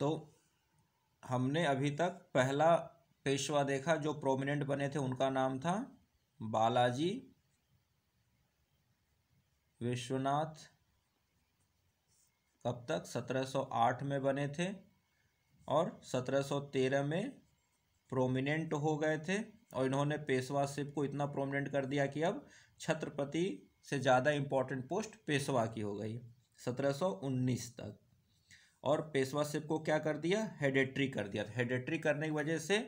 तो हमने अभी तक पहला पेशवा देखा जो प्रोमिनेंट बने थे उनका नाम था बालाजी विश्वनाथ कब तक 1708 में बने थे और 1713 में प्रोमिनेंट हो गए थे और इन्होंने पेशवा शिप को इतना प्रोमिनेंट कर दिया कि अब छत्रपति से ज़्यादा इम्पोर्टेंट पोस्ट पेशवा की हो गई 1719 तक और पेशवा शिप को क्या कर दिया हेडेट्री कर दिया हेडेट्री तो करने की वजह से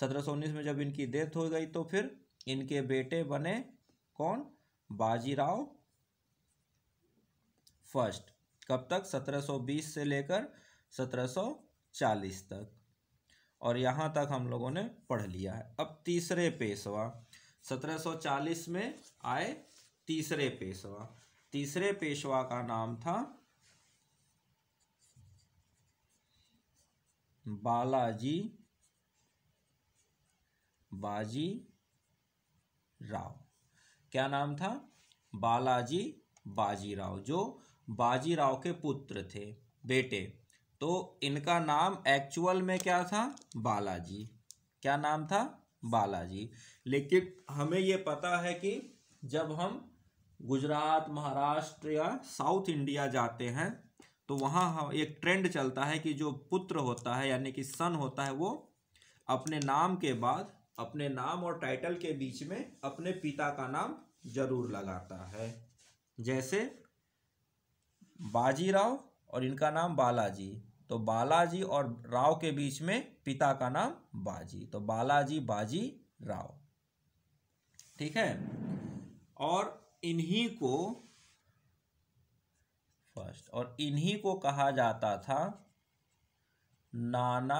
सत्रह में जब इनकी डेथ हो गई तो फिर इनके बेटे बने कौन बाजीराव फर्स्ट कब तक 1720 से लेकर 1740 तक और यहाँ तक हम लोगों ने पढ़ लिया है अब तीसरे पेशवा 1740 में आए तीसरे पेशवा तीसरे पेशवा का नाम था बालाजी बाजी राव क्या नाम था बालाजी बाजी राव जो बाजी राव के पुत्र थे बेटे तो इनका नाम एक्चुअल में क्या था बालाजी क्या नाम था बालाजी लेकिन हमें ये पता है कि जब हम गुजरात महाराष्ट्र या साउथ इंडिया जाते हैं तो वहाँ एक ट्रेंड चलता है कि जो पुत्र होता है यानी कि सन होता है वो अपने नाम के बाद अपने नाम और टाइटल के बीच में अपने पिता का नाम जरूर लगाता है जैसे बाजीराव और इनका नाम बालाजी तो बालाजी और राव के बीच में पिता का नाम बाजी तो बालाजी बाजी राव ठीक है और इन्हीं को फर्स्ट और इन्हीं को कहा जाता था नाना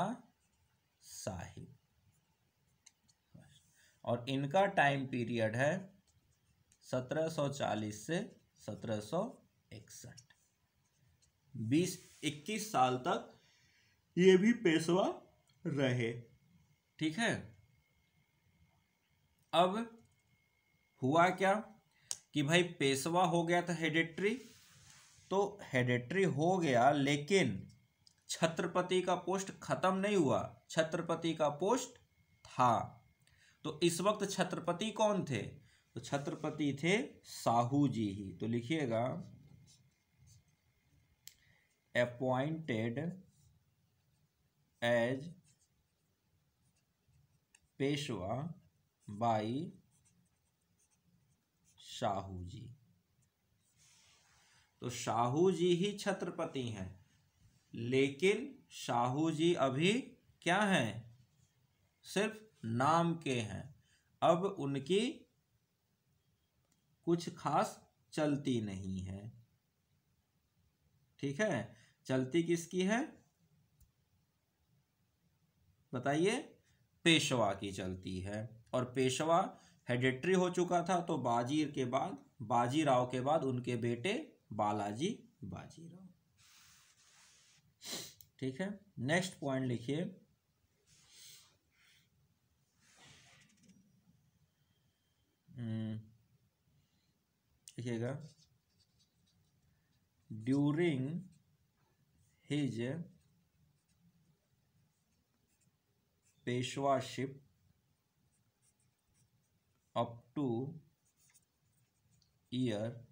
साहिब और इनका टाइम पीरियड है 1740 से 1761 बीस इक्कीस साल तक ये भी पेशवा रहे ठीक है अब हुआ क्या कि भाई पेशवा हो गया था हेडेट्री तो हेडेट्री हो गया लेकिन छत्रपति का पोस्ट खत्म नहीं हुआ छत्रपति का पोस्ट था तो इस वक्त छत्रपति कौन थे तो छत्रपति थे साहू जी ही तो लिखिएगा appointed as Peshwa by Shahu ji तो शाहू जी ही छत्रपति हैं लेकिन शाहू जी अभी क्या हैं सिर्फ नाम के हैं अब उनकी कुछ खास चलती नहीं है ठीक है चलती किसकी है बताइए पेशवा की चलती है और पेशवा हेडेट्री हो चुका था तो बाजीर के बाद बाजीराव के बाद उनके बेटे बालाजी बाजीराव ठीक है नेक्स्ट पॉइंट लिखिए हम्म, लिखिएगा during his Peshwaship up to year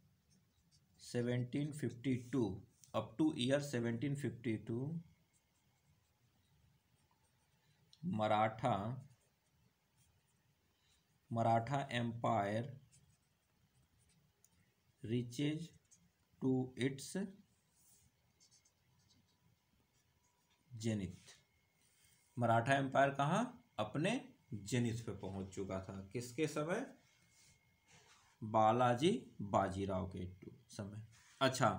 seventeen fifty two to year seventeen fifty two Maratha Maratha empire reaches to its zenith Maratha empire कहाँ अपने जेनिथ पे पहुंच चुका था किसके समय बालाजी बाजीराव के टू समय अच्छा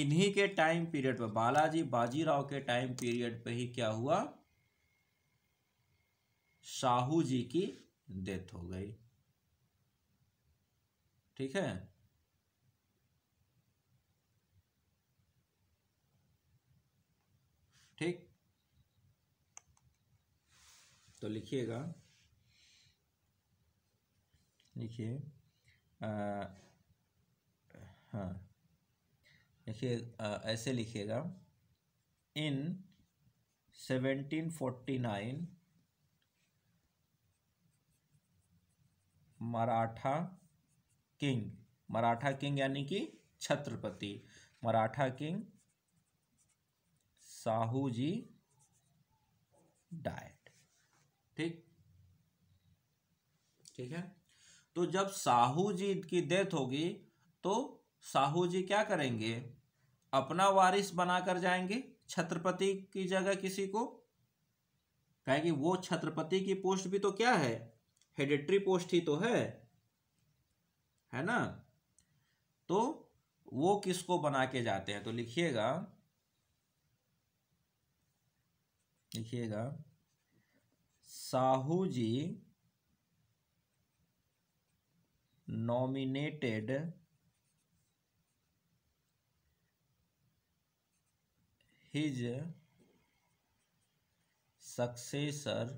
इन्हीं के टाइम पीरियड पर बालाजी बाजीराव के टाइम पीरियड पे ही क्या हुआ साहू जी की डेथ हो गई ठीक है ठीक तो लिखिएगा लिखिए हाँ देखिए ऐसे लिखिएगा in nine Maratha king Maratha king यानी कि छत्रपति मराठा किंग साहू जी डाइट ठीक ठीक है तो जब साहू जी की डेथ होगी तो साहू जी क्या करेंगे अपना वारिस बनाकर जाएंगे छत्रपति की जगह किसी को कि वो छत्रपति की पोस्ट भी तो क्या है हेडिट्री पोस्ट ही तो है है ना तो वो किसको बना के जाते हैं तो लिखिएगा लिखिएगा Sahu ji nominated his successor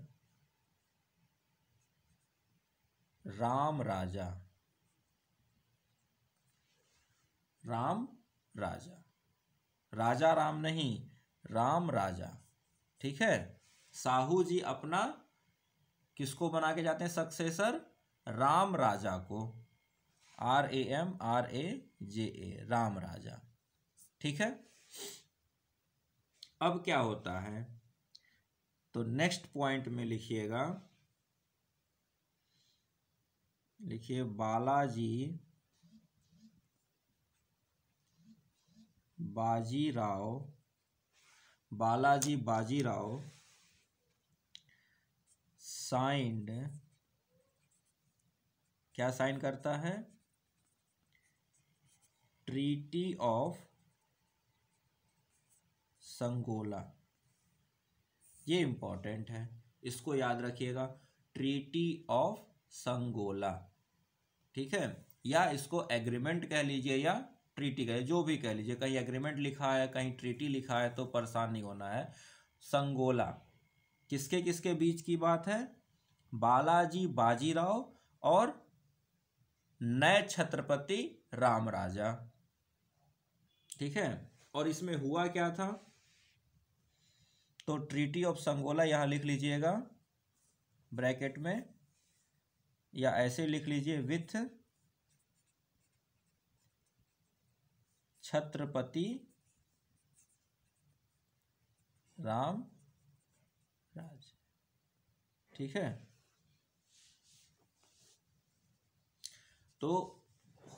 Ram Raja Ram Raja Raja Ram नहीं राम राजा ठीक है साहू जी अपना किसको बना के जाते हैं सक्सेसर राम राजा को R A M R A J A Ram Raja ठीक है अब क्या होता है तो नेक्स्ट पॉइंट में लिखिएगा लिखिए बालाजी बाजीराव बालाजी बाजीराव साइंड क्या साइन करता है ट्रीटी ऑफ संगोला ये इम्पॉर्टेंट है इसको याद रखिएगा ट्रीटी ऑफ संगोला ठीक है या इसको एग्रीमेंट कह लीजिए या ट्रीटी कह जो भी कह लीजिए कहीं एग्रीमेंट लिखा है कहीं ट्रीटी लिखा है तो परेशान नहीं होना है संगोला किसके किसके बीच की बात है बालाजी बाजीराव और नए छत्रपति राम राजा ठीक है और इसमें हुआ क्या था तो ट्रीटी ऑफ संगोला यहाँ लिख लीजिएगा ब्रैकेट में या ऐसे लिख लीजिए विथ छत्रपति राम राज ठीक है तो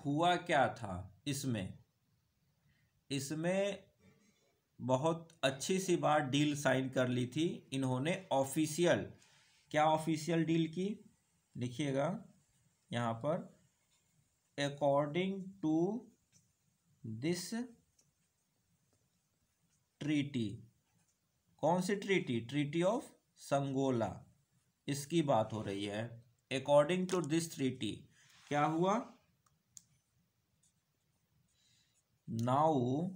हुआ क्या था इसमें इसमें बहुत अच्छी सी बात डील साइन कर ली थी इन्होंने ऑफिशियल क्या ऑफिशियल डील की लिखिएगा यहाँ पर अकॉर्डिंग टू दिस ट्रीटी कौन सी ट्रीटी ट्रीटी ऑफ संगोला इसकी बात हो रही है अकॉर्डिंग टू दिस ट्रीटी क्या हुआ now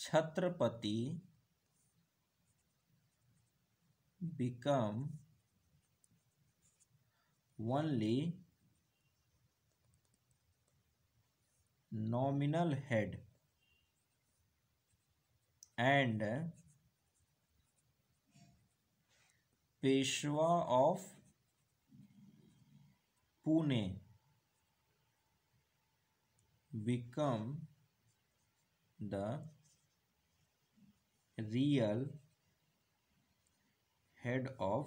Chhatrapati become only nominal head and Peshwa of Pune become the real head of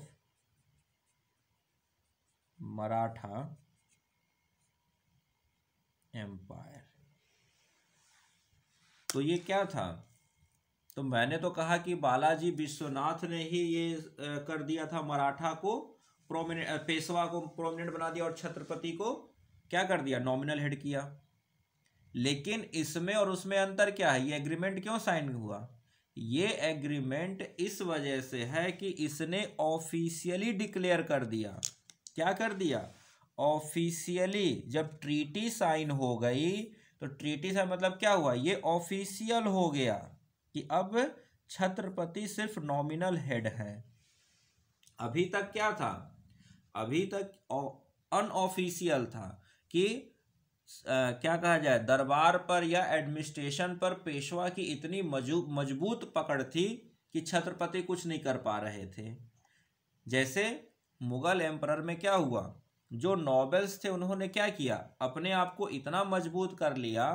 Maratha empire तो ये क्या था तो मैंने तो कहा कि बालाजी विश्वनाथ ने ही ये कर दिया था मराठा को प्रोमिनेंट पेशवा को प्रोमिनेंट बना दिया और छत्रपति को क्या कर दिया नॉमिनल हेड किया लेकिन इसमें और उसमें अंतर क्या है ये एग्रीमेंट क्यों साइन हुआ ये एग्रीमेंट इस वजह से है कि इसने ऑफिशियली डिक्लेयर कर दिया क्या कर दिया ऑफिशियली जब ट्रीटी साइन हो गई तो ट्रीटी साइन मतलब क्या हुआ ये ऑफिशियल हो गया कि अब छत्रपति सिर्फ नॉमिनल हेड है अभी तक क्या था अभी तक अनऑफिशियल था कि क्या कहा जाए दरबार पर या एडमिनिस्ट्रेशन पर पेशवा की इतनी मजबूत पकड़ थी कि छत्रपति कुछ नहीं कर पा रहे थे जैसे मुगल एम्पर में क्या हुआ जो नॉबल्स थे उन्होंने क्या किया अपने आप को इतना मजबूत कर लिया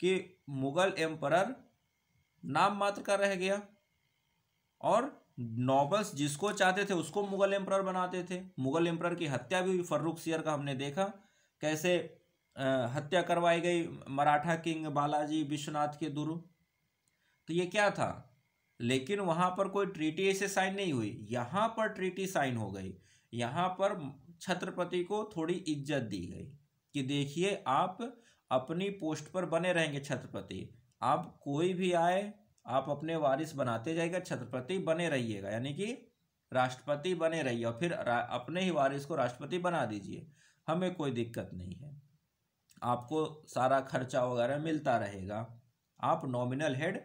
कि मुगल एम्पर नाम मात्र का रह गया और नॉबल्स जिसको चाहते थे उसको मुगल एम्पर बनाते थे मुगल एम्पर की हत्या भी फर्रुख सियर का हमने देखा कैसे हत्या करवाई गई मराठा किंग बालाजी विश्वनाथ के दुरु तो ये क्या था लेकिन वहाँ पर कोई ट्रीटी ऐसे साइन नहीं हुई यहाँ पर ट्रीटी साइन हो गई यहाँ पर छत्रपति को थोड़ी इज्जत दी गई कि देखिए आप अपनी पोस्ट पर बने रहेंगे छत्रपति आप कोई भी आए आप अपने वारिस बनाते जाएगा छत्रपति बने रहिएगा यानी कि राष्ट्रपति बने रहिए और फिर अपने ही वारिस को राष्ट्रपति बना दीजिए हमें कोई दिक्कत नहीं है आपको सारा खर्चा वगैरह मिलता रहेगा आप नॉमिनल हेड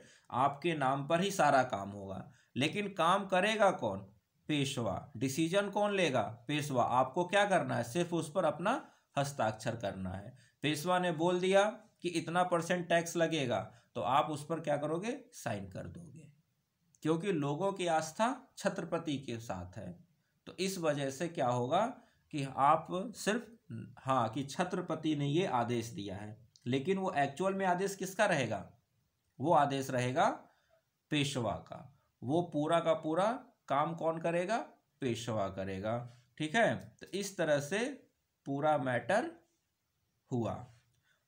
आपके नाम पर ही सारा काम होगा लेकिन काम करेगा कौन पेशवा डिसीजन कौन लेगा पेशवा आपको क्या करना है सिर्फ उस पर अपना हस्ताक्षर करना है पेशवा ने बोल दिया कि इतना परसेंट टैक्स लगेगा तो आप उस पर क्या करोगे साइन कर दोगे क्योंकि लोगों की आस्था छत्रपति के साथ है तो इस वजह से क्या होगा कि आप सिर्फ हाँ कि छत्रपति ने ये आदेश दिया है लेकिन वो एक्चुअल में आदेश किसका रहेगा वो आदेश रहेगा पेशवा का वो पूरा का पूरा काम कौन करेगा पेशवा करेगा ठीक है तो इस तरह से पूरा मैटर हुआ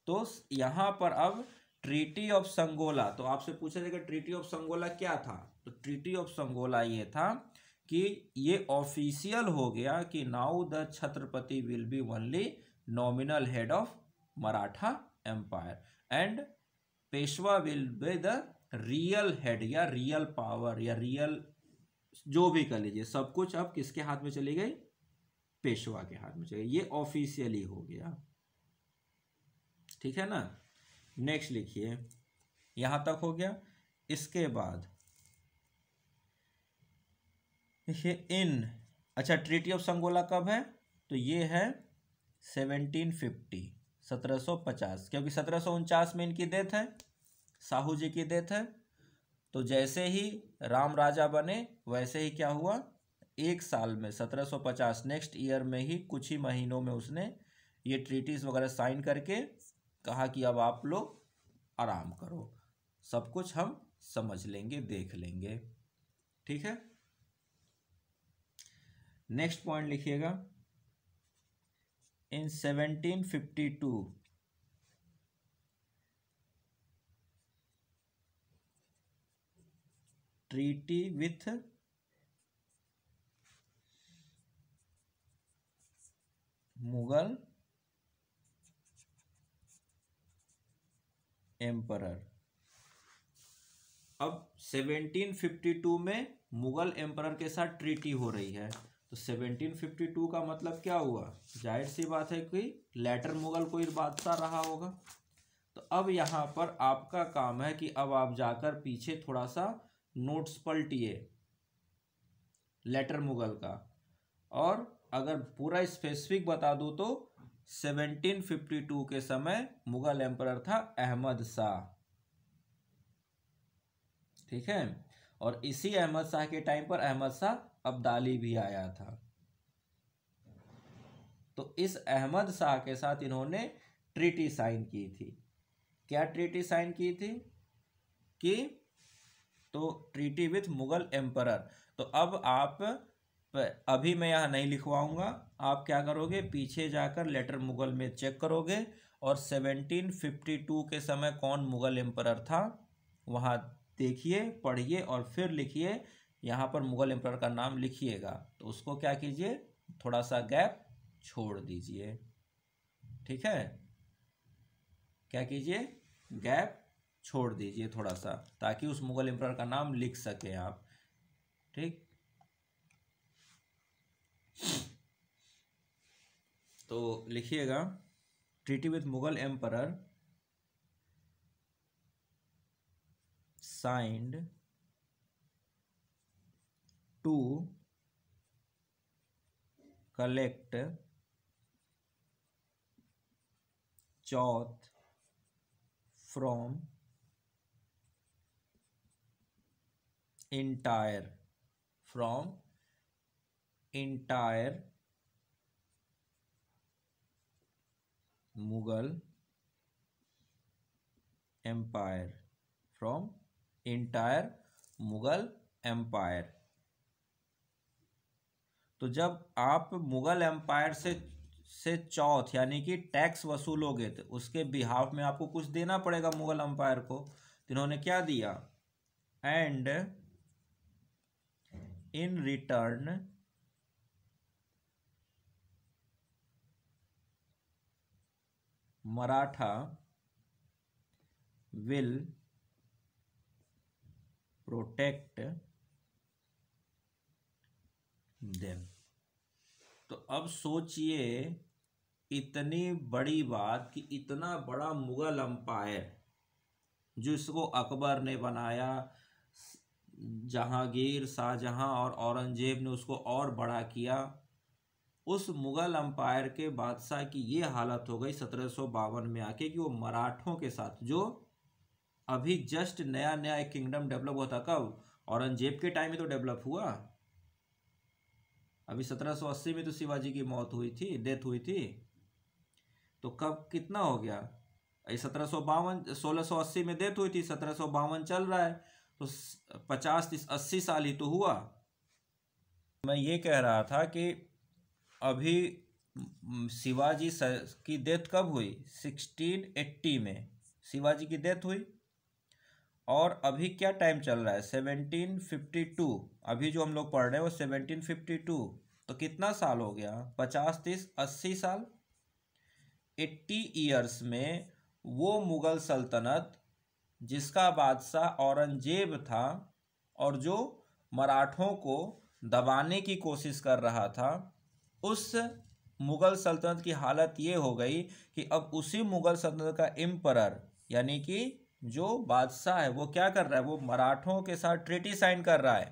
तो यहाँ पर अब ट्रीटी ऑफ संगोला तो आपसे पूछा जाएगा ट्रीटी ऑफ संगोला क्या था तो ट्रीटी ऑफ संगोला ये था कि ये ऑफिशियल हो गया कि now the Chhatrapati will be only nominal head of Maratha empire and Peshwa will be the real head या रियल पावर या रियल जो भी कर लीजिए सब कुछ अब किसके हाथ में चली गई पेशवा के हाथ में चली गई ये ऑफिशियली हो गया ठीक है ना नेक्स्ट लिखिए यहाँ तक हो गया इसके बाद देखिए इन अच्छा ट्रीटी ऑफ संगोला कब है तो ये है सेवनटीन फिफ्टी सत्रह सौ पचास क्योंकि सत्रह सौ उनचास में इनकी डेथ है साहू जी की डेथ है तो जैसे ही राम राजा बने वैसे ही क्या हुआ एक साल में सत्रह सौ पचास नेक्स्ट ईयर में ही कुछ ही महीनों में उसने ये ट्रीटीज़ वगैरह साइन करके कहा कि अब आप लोग आराम करो सब कुछ हम समझ लेंगे देख लेंगे ठीक है नेक्स्ट पॉइंट लिखिएगा in 1752 treaty with Mughal emperor अब 1752 में मुगल एम्परर के साथ ट्रीटी हो रही है तो 1752 का मतलब क्या हुआ जाहिर सी बात है कि लेटर मुगल कोई बादशाह रहा होगा तो अब यहाँ पर आपका काम है कि अब आप जाकर पीछे थोड़ा सा नोट्स पलटिए लेटर मुगल का और अगर पूरा स्पेसिफिक बता दूँ तो 1752 के समय मुगल एम्पर था अहमद शाह ठीक है और इसी अहमद शाह के टाइम पर अहमद शाह अब्दाली भी आया था तो इस अहमद शाह के साथ इन्होंने ट्रीटी साइन की थी क्या ट्रीटी साइन की थी कि तो ट्रीटी विथ मुगल एम्परर तो अब आप अभी मैं यहाँ नहीं लिखवाऊंगा आप क्या करोगे पीछे जाकर लेटर मुगल में चेक करोगे और 1752 के समय कौन मुगल एम्परर था वहाँ देखिए पढ़िए और फिर लिखिए यहाँ पर मुगल एम्पर का नाम लिखिएगा तो उसको क्या कीजिए थोड़ा सा गैप छोड़ दीजिए ठीक है क्या कीजिए गैप छोड़ दीजिए थोड़ा सा ताकि उस मुगल एम्पर का नाम लिख सके आप ठीक तो लिखिएगा treaty with Mughal emperor signed to collect chauth from entire from entire Mughal empire from entire Mughal empire तो जब आप मुग़ल एम्पायर से से चौथ यानी कि टैक्स वसूलोगे तो उसके बिहाफ में आपको कुछ देना पड़ेगा मुग़ल एम्पायर को तो इन्होंने क्या दिया and in return Maratha will protect them तो अब सोचिए इतनी बड़ी बात कि इतना बड़ा मुग़ल अम्पायर जिसको अकबर ने बनाया जहांगीर शाहजहां और औरंगजेब ने उसको और बड़ा किया उस मुग़ल अम्पायर के बादशाह की ये हालत हो गई सत्रह में आके कि वो मराठों के साथ जो अभी जस्ट नया नया एक किंगडम डेवलप होता कब औरंगजेब के टाइम में तो डेवलप हुआ अभी 1780 में तो शिवाजी की मौत हुई थी डेथ हुई थी तो कब कितना हो गया ये सत्रह सौ बावन सोलह सौ अस्सी में डेथ हुई थी सत्रह सौ बावन चल रहा है तो पचास तीस अस्सी साल ही तो हुआ मैं ये कह रहा था कि अभी शिवाजी की डेथ कब हुई सिक्सटीन एट्टी में शिवाजी की डेथ हुई और अभी क्या टाइम चल रहा है सेवनटीन फिफ्टी टू अभी जो हम लोग पढ़ रहे हैं वो सेवनटीन फिफ्टी टू तो कितना साल हो गया पचास तीस अस्सी साल एट्टी ईयर्स में वो मुग़ल सल्तनत जिसका बादशाह औरंगजेब था और जो मराठों को दबाने की कोशिश कर रहा था उस मुग़ल सल्तनत की हालत ये हो गई कि अब उसी मुग़ल सल्तनत का एम्पर यानी कि जो बादशाह है वो क्या कर रहा है वो मराठों के साथ ट्रीटी साइन कर रहा है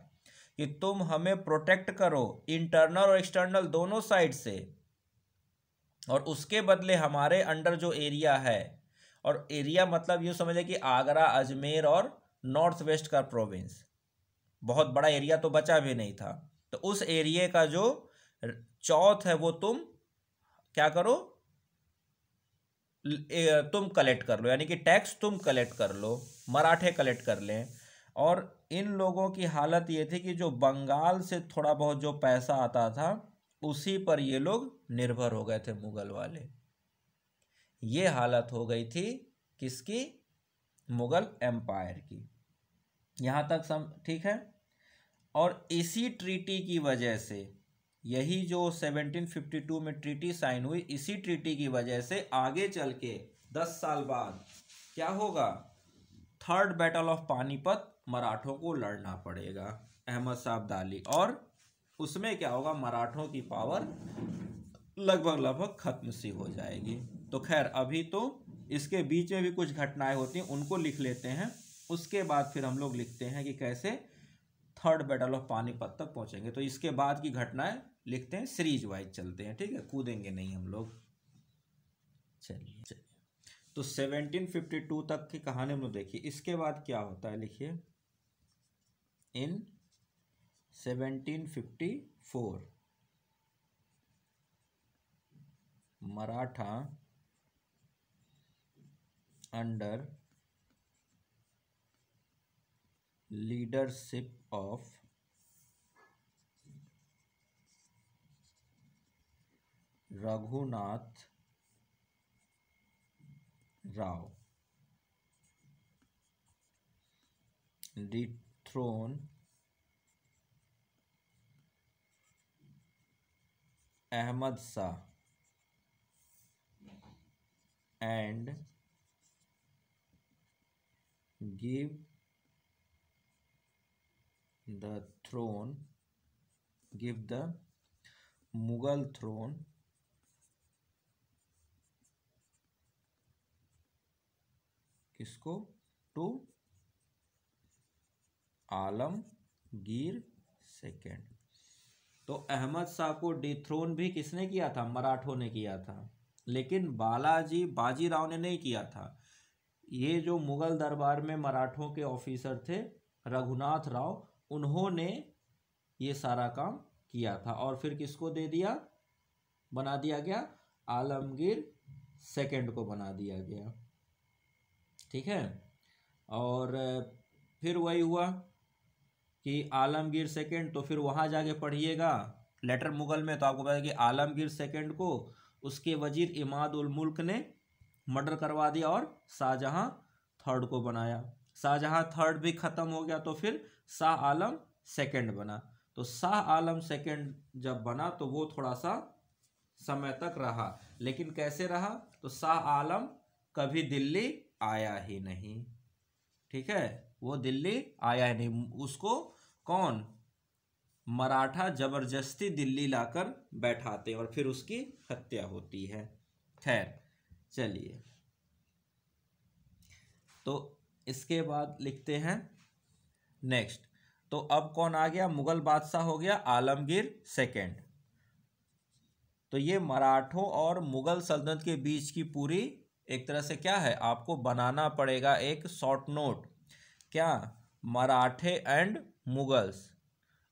कि तुम हमें प्रोटेक्ट करो इंटरनल और एक्सटर्नल दोनों साइड से और उसके बदले हमारे अंडर जो एरिया है और एरिया मतलब यूँ समझे कि आगरा अजमेर और नॉर्थ वेस्ट का प्रोविंस बहुत बड़ा एरिया तो बचा भी नहीं था तो उस एरिए का जो चौथ है वो तुम क्या करो तुम कलेक्ट कर लो यानी कि टैक्स तुम कलेक्ट कर लो मराठे कलेक्ट कर लें और इन लोगों की हालत ये थी कि जो बंगाल से थोड़ा बहुत जो पैसा आता था उसी पर ये लोग निर्भर हो गए थे मुगल वाले ये हालत हो गई थी किसकी मुगल एम्पायर की यहाँ तक सम ठीक है और इसी ट्रीटी की वजह से यही जो 1752 में ट्रीटी साइन हुई इसी ट्रीटी की वजह से आगे चल के दस साल बाद क्या होगा थर्ड बैटल ऑफ पानीपत मराठों को लड़ना पड़ेगा अहमद साहब दाली और उसमें क्या होगा मराठों की पावर लगभग लगभग खत्म सी हो जाएगी तो खैर अभी तो इसके बीच में भी कुछ घटनाएं होती हैं उनको लिख लेते हैं उसके बाद फिर हम लोग लिखते हैं कि कैसे थर्ड बैटल ऑफ पानीपत तक पहुंचेंगे तो इसके बाद की घटनाएं लिखते हैं सीरीज वाइज चलते हैं ठीक है कूदेंगे नहीं हम लोग चलिए चलिए तो 1752 तक की कहानी हम लोग देखिए इसके बाद क्या होता है लिखिए in 1754 Maratha under leadership of Raghunath Rao dethrone Ahmad Shah and give the throne give the Mughal throne किसको टू आलमगीर सेकेंड तो अहमद शाह को डिथ्रोन भी किसने किया था मराठों ने किया था लेकिन बालाजी बाजीराव ने नहीं किया था ये जो मुगल दरबार में मराठों के ऑफिसर थे रघुनाथ राव उन्होंने ये सारा काम किया था और फिर किसको दे दिया बना दिया गया आलमगीर सेकेंड को बना दिया गया ठीक है और फिर वही हुआ कि आलमगीर सेकेंड तो फिर वहाँ जाके पढ़िएगा लेटर मुगल में तो आपको पता है कि आलमगीर सेकेंड को उसके वजीर इमाद उल मुल्क ने मर्डर करवा दिया और शाहजहाँ थर्ड को बनाया शाहजहाँ थर्ड भी ख़त्म हो गया तो फिर शाह आलम सेकेंड बना तो शाह आलम सेकेंड जब बना तो वो थोड़ा सा समय तक रहा लेकिन कैसे रहा तो शाह आलम कभी दिल्ली आया ही नहीं ठीक है वो दिल्ली आया ही नहीं उसको कौन मराठा जबरदस्ती दिल्ली लाकर बैठाते और फिर उसकी हत्या होती है खैर चलिए तो इसके बाद लिखते हैं नेक्स्ट तो अब कौन आ गया मुगल बादशाह हो गया आलमगीर सेकेंड तो ये मराठों और मुगल सल्तनत के बीच की पूरी एक तरह से क्या है आपको बनाना पड़ेगा एक शॉर्ट नोट क्या मराठे एंड मुगल्स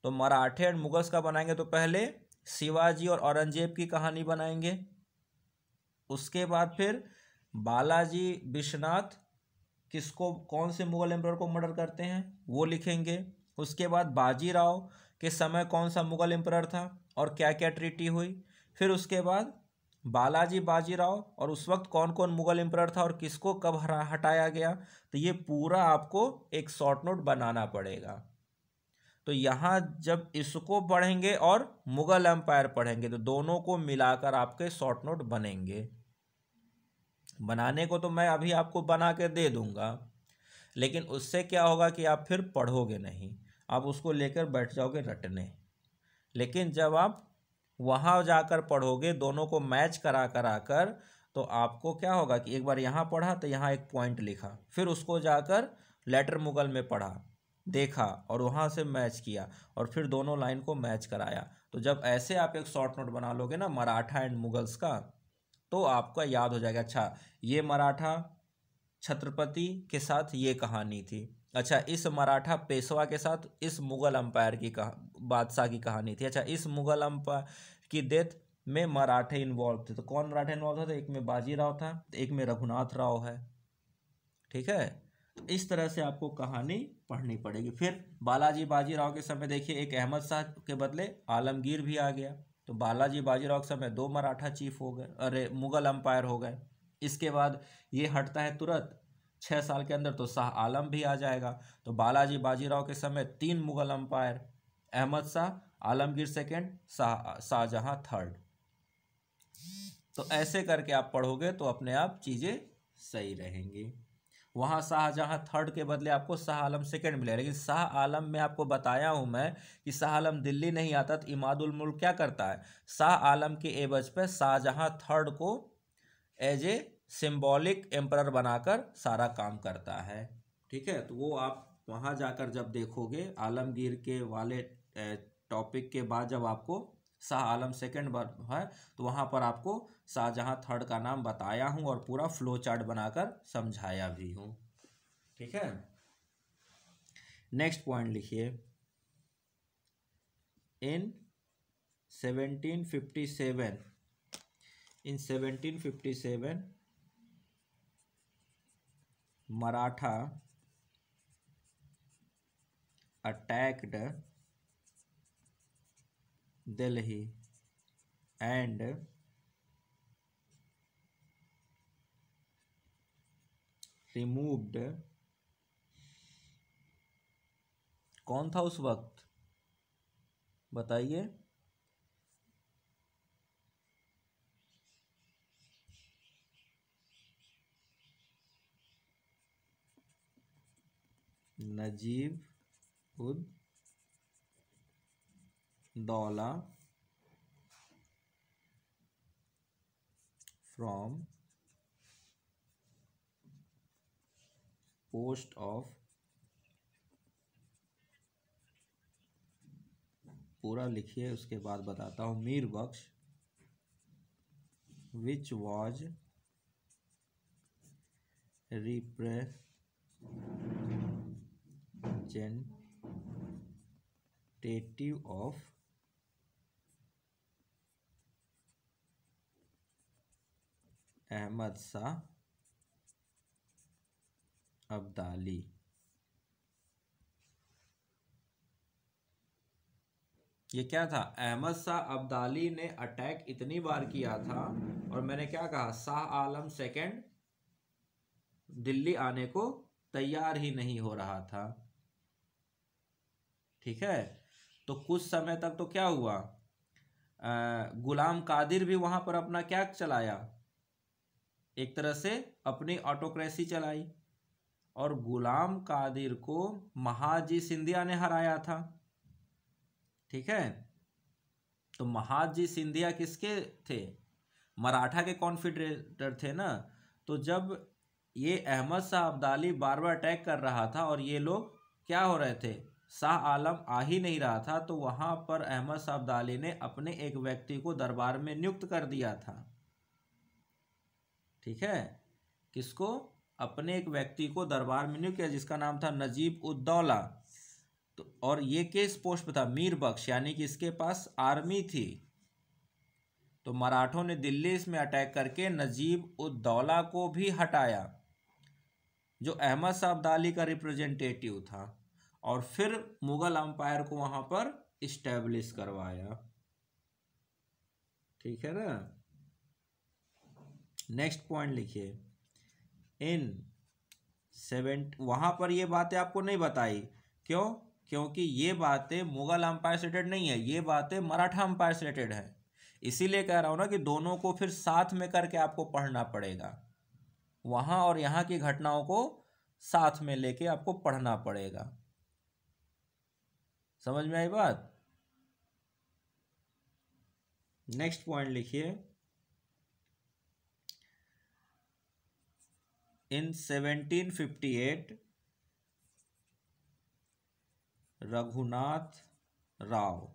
तो मराठे एंड मुगल्स का बनाएंगे तो पहले शिवाजी और औरंगजेब की कहानी बनाएंगे उसके बाद फिर बालाजी विश्वनाथ किसको कौन से मुगल एम्पर को मर्डर करते हैं वो लिखेंगे उसके बाद बाजीराव के समय कौन सा मुगल एम्पर था और क्या क्या ट्रीटी हुई फिर उसके बाद बालाजी बाजीराव और उस वक्त कौन कौन मुगल एम्पर था और किसको कब हटाया गया तो ये पूरा आपको एक शॉर्ट नोट बनाना पड़ेगा तो यहाँ जब इसको पढ़ेंगे और मुगल एम्पायर पढ़ेंगे तो दोनों को मिलाकर आपके शॉर्ट नोट बनेंगे बनाने को तो मैं अभी आपको बना के दे दूंगा लेकिन उससे क्या होगा कि आप फिर पढ़ोगे नहीं आप उसको लेकर बैठ जाओगे रटने लेकिन जब आप वहाँ जाकर पढ़ोगे दोनों को मैच करा करा कर तो आपको क्या होगा कि एक बार यहाँ पढ़ा तो यहाँ एक पॉइंट लिखा फिर उसको जाकर लेटर मुगल में पढ़ा देखा और वहाँ से मैच किया और फिर दोनों लाइन को मैच कराया तो जब ऐसे आप एक शॉर्ट नोट बना लोगे ना मराठा एंड मुगल्स का तो आपका याद हो जाएगा अच्छा ये मराठा छत्रपति के साथ ये कहानी थी अच्छा इस मराठा पेशवा के साथ इस मुगल अम्पायर की कहा बादशाह की कहानी थी अच्छा इस मुगल अम्पायर की डेथ में मराठे इन्वॉल्व थे तो कौन मराठे इन्वॉल्व था एक में बाजीराव था एक में रघुनाथ राव है ठीक है तो इस तरह से आपको कहानी पढ़नी पड़ेगी फिर बालाजी बाजीराव के समय देखिए एक अहमद शाह के बदले आलमगीर भी आ गया तो बालाजी बाजीराव के समय दो मराठा चीफ हो गए अरे मुगल अम्पायर हो गए इसके बाद ये हटता है तुरंत छः साल के अंदर तो शाह आलम भी आ जाएगा तो बालाजी बाजीराव के समय तीन Mughal emperor Ahmad Shah Alamgir second Shah Shahjahan third तो ऐसे करके आप पढ़ोगे तो अपने आप चीज़ें सही रहेंगी वहाँ शाहजहाँ थर्ड के बदले आपको शाह आलम सेकेंड मिलेगा लेकिन शाह आलम में आपको बताया हूँ मैं कि शाह आलम दिल्ली नहीं आता तो इमादुल मुल्क क्या करता है शाह आलम के एवज पर शाहजहाँ थर्ड को एज ए सिंबॉलिक एम्प्रर बनाकर सारा काम करता है ठीक है तो वो आप वहाँ जाकर जब देखोगे आलमगीर के वाले टॉपिक के बाद जब आपको शाह आलम सेकेंड है तो वहाँ पर आपको शाहजहाँ थर्ड का नाम बताया हूँ और पूरा फ्लो चार्ट बनाकर समझाया भी हूँ ठीक है नेक्स्ट पॉइंट लिखिए in 1757 in 1757 Maratha attacked Delhi and removed कौन था उस वक्त बताइए नजीब उद दौला फ्रॉम पोस्ट ऑफ पूरा लिखिए उसके बाद बताता हूँ Mir Bakhsh which was repre representative of Ahmad Shah Abdali ये क्या था अहमद शाह अब्दाली ने अटैक इतनी बार किया था और मैंने क्या कहा शाह आलम सेकंड दिल्ली आने को तैयार ही नहीं हो रहा था ठीक है तो कुछ समय तक तो क्या हुआ आ, गुलाम कादिर भी वहां पर अपना क्या चलाया एक तरह से अपनी ऑटोक्रेसी चलाई और गुलाम कादिर को महाजी सिंधिया ने हराया था ठीक है तो महाजी सिंधिया किसके थे मराठा के कॉन्फिडरेटर थे ना तो जब ये अहमद शाह अब्दाली बार बार अटैक कर रहा था और ये लोग क्या हो रहे थे शाह आलम आ ही नहीं रहा था तो वहाँ पर अहमद साहब दाले ने अपने एक व्यक्ति को दरबार में नियुक्त कर दिया था ठीक है किसको अपने एक व्यक्ति को दरबार में नियुक्त किया जिसका नाम था नजीब उद्दौला तो और ये केस पोस्ट पर था मीर बख्श यानी कि इसके पास आर्मी थी तो मराठों ने दिल्ली इसमें अटैक करके नजीब उद्दौला को भी हटाया जो अहमद साहब दाली का रिप्रेजेंटेटिव था और फिर मुगल अंपायर को वहां पर इस्टेब्लिश करवाया ठीक है ना नेक्स्ट पॉइंट लिखिए इन सेवेंट वहां पर ये बातें आपको नहीं बताई क्यों क्योंकि ये बातें मुगल अंपायर से रिलेटेड नहीं है ये बातें मराठा अंपायर से रिलेटेड है इसीलिए कह रहा हूँ ना कि दोनों को फिर साथ में करके आपको पढ़ना पड़ेगा वहाँ और यहाँ की घटनाओं को साथ में लेके आपको पढ़ना पड़ेगा समझ में आई बात नेक्स्ट पॉइंट लिखिए in 1758 Raghunath Rao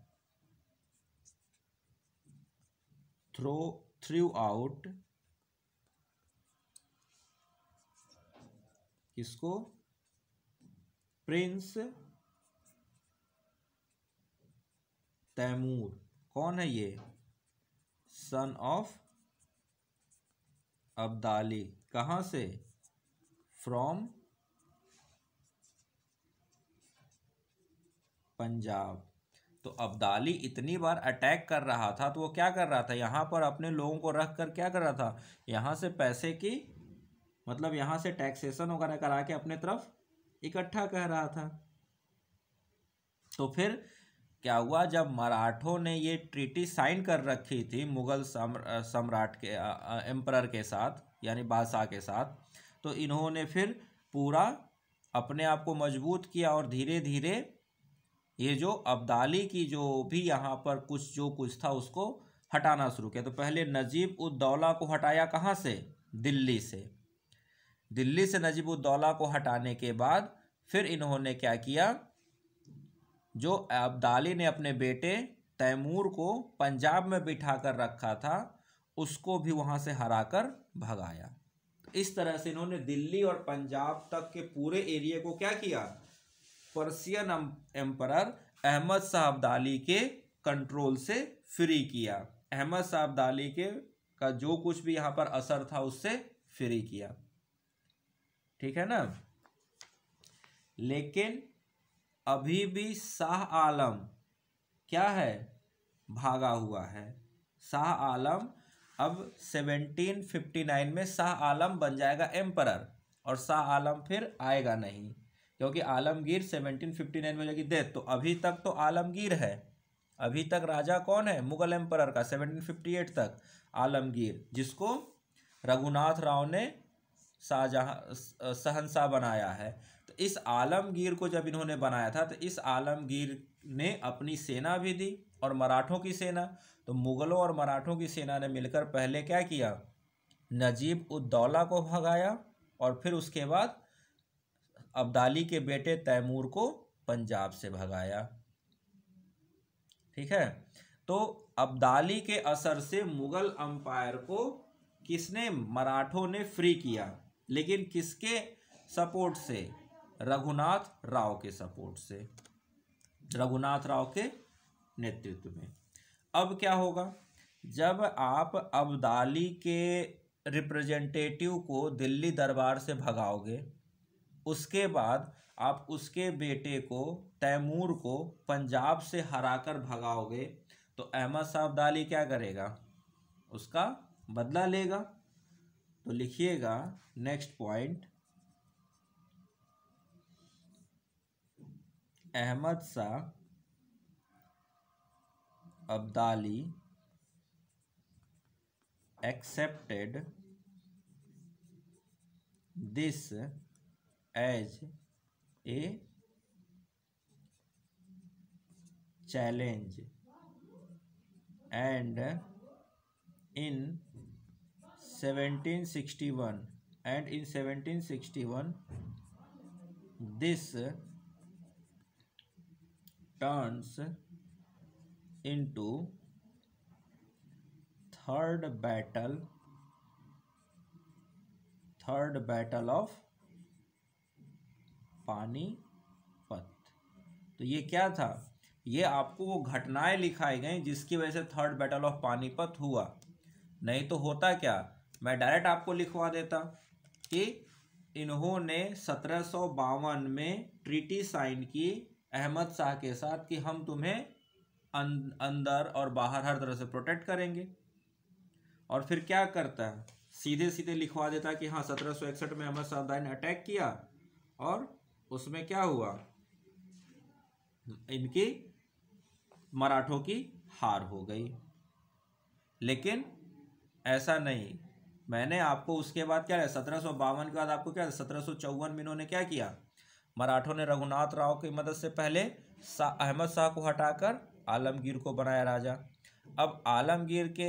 throw threw out किसको प्रिंस तैमूर कौन है ये सन ऑफ अब्दाली कहाँ से फ्रॉम पंजाब तो अब्दाली इतनी बार अटैक कर रहा था तो वो क्या कर रहा था यहाँ पर अपने लोगों को रख कर क्या कर रहा था यहाँ से पैसे की मतलब यहाँ से टैक्सेशन वगैरह करा के अपने तरफ इकट्ठा कर रहा था तो फिर क्या हुआ जब मराठों ने ये ट्रीटी साइन कर रखी थी मुगल सम्राट के एम्प्रर के साथ यानी बादशाह के साथ तो इन्होंने फिर पूरा अपने आप को मजबूत किया और धीरे धीरे ये जो अब्दाली की जो भी यहाँ पर कुछ जो कुछ था उसको हटाना शुरू किया तो पहले नजीब उद्दौला को हटाया कहाँ से दिल्ली से दिल्ली से नजीब उद्दौला को हटाने के बाद फिर इन्होंने क्या किया जो अब्दाली ने अपने बेटे तैमूर को पंजाब में बिठा कर रखा था उसको भी वहाँ से हराकर भगाया तो इस तरह से इन्होंने दिल्ली और पंजाब तक के पूरे एरिया को क्या किया पर्सियन एम्परर अहमद शाह अब्दाली के कंट्रोल से फ्री किया अहमद शाह अब्दाली के का जो कुछ भी यहाँ पर असर था उससे फ्री किया ठीक है ना लेकिन अभी भी शाह आलम क्या है भागा हुआ है शाह आलम अब 1759 में शाह आलम बन जाएगा एम्परर और शाह आलम फिर आएगा नहीं क्योंकि आलमगीर 1759 में लगी डेथ तो अभी तक तो आलमगीर है अभी तक राजा कौन है मुगल एम्परर का 1758 तक आलमगीर जिसको रघुनाथ राव ने शाहजहा सहनशाह बनाया है इस आलमगीर को जब इन्होंने बनाया था तो इस आलमगीर ने अपनी सेना भी दी और मराठों की सेना तो मुग़लों और मराठों की सेना ने मिलकर पहले क्या किया नजीब उद्दौला को भगाया और फिर उसके बाद अब्दाली के बेटे तैमूर को पंजाब से भगाया ठीक है तो अब्दाली के असर से मुग़ल अम्पायर को किसने मराठों ने फ्री किया लेकिन किसके सपोर्ट से रघुनाथ राव के सपोर्ट से रघुनाथ राव के नेतृत्व में अब क्या होगा जब आप अब्दाली के रिप्रेजेंटेटिव को दिल्ली दरबार से भगाओगे उसके बाद आप उसके बेटे को तैमूर को पंजाब से हराकर भगाओगे तो अहमद शाह अब्दाली क्या करेगा उसका बदला लेगा तो लिखिएगा next point Ahmad Shah Abdali accepted this as a challenge and in seventeen sixty one and in seventeen sixty one this turns third battle third battle of of Panipat तो ये क्या था ये आपको वो घटनाएं लिखाई गई जिसकी वजह से थर्ड बैटल ऑफ पानीपत हुआ नहीं तो होता क्या मैं डायरेक्ट आपको लिखवा देता कि इन्होंने सत्रह में ट्रीटी साइन की अहमद शाह के साथ कि हम तुम्हें अं-, अंदर और बाहर हर तरह से प्रोटेक्ट करेंगे और फिर क्या करता है सीधे सीधे लिखवा देता कि हाँ सत्रह सौ इकसठ में अहमद शाह ने अटैक किया और उसमें क्या हुआ इनकी मराठों की हार हो गई लेकिन ऐसा नहीं मैंने आपको उसके बाद क्या सत्रह सौ बावन के बाद आपको क्या सत्रह सौ चौवन में इन्होंने क्या किया मराठों ने रघुनाथ राव की मदद से पहले अहमद शाह को हटाकर आलमगीर को बनाया राजा अब आलमगीर के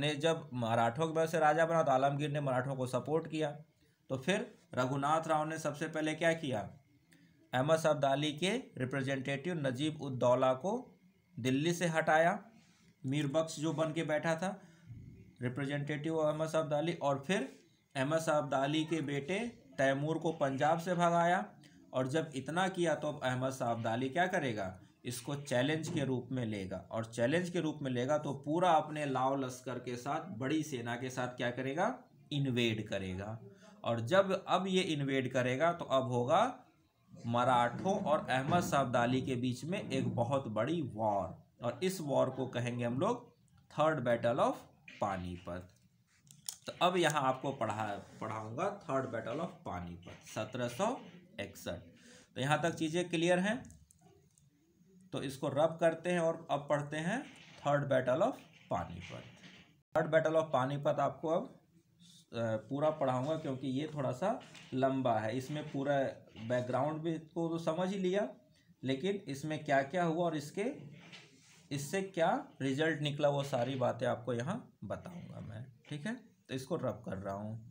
ने जब मराठों की वजह से राजा बना तो आलमगीर ने मराठों को सपोर्ट किया तो फिर रघुनाथ राव ने सबसे पहले क्या किया अहमद अब्दाली के रिप्रेजेंटेटिव नजीब उद्दौला को दिल्ली से हटाया मीरबख्श जो बन के बैठा था रिप्रेजेंटेटिव अहमद अब्दाली और फिर अहमद अब्दाली के बेटे तैमूर को पंजाब से भगाया और जब इतना किया तो अब अहमद साहबदाली क्या करेगा इसको चैलेंज के रूप में लेगा और चैलेंज के रूप में लेगा तो पूरा अपने लाव लश्कर के साथ बड़ी सेना के साथ क्या करेगा इन्वेड करेगा और जब अब ये इन्वेड करेगा तो अब होगा मराठों और अहमद साहबदाली के बीच में एक बहुत बड़ी वॉर और इस वॉर को कहेंगे हम लोग थर्ड बैटल ऑफ पानीपत तो अब यहाँ आपको पढ़ा पढ़ाऊँगा थर्ड बैटल ऑफ पानीपत सत्रह सौ इकसठ तो यहाँ तक चीज़ें क्लियर हैं तो इसको रब करते हैं और अब पढ़ते हैं third battle of Panipat third battle of Panipat आपको अब पूरा पढ़ाऊंगा क्योंकि ये थोड़ा सा लंबा है इसमें पूरा बैकग्राउंड भी को तो समझ ही लिया लेकिन इसमें क्या क्या हुआ और इसके इससे क्या रिजल्ट निकला वो सारी बातें आपको यहाँ बताऊँगा मैं ठीक है तो इसको रब कर रहा हूँ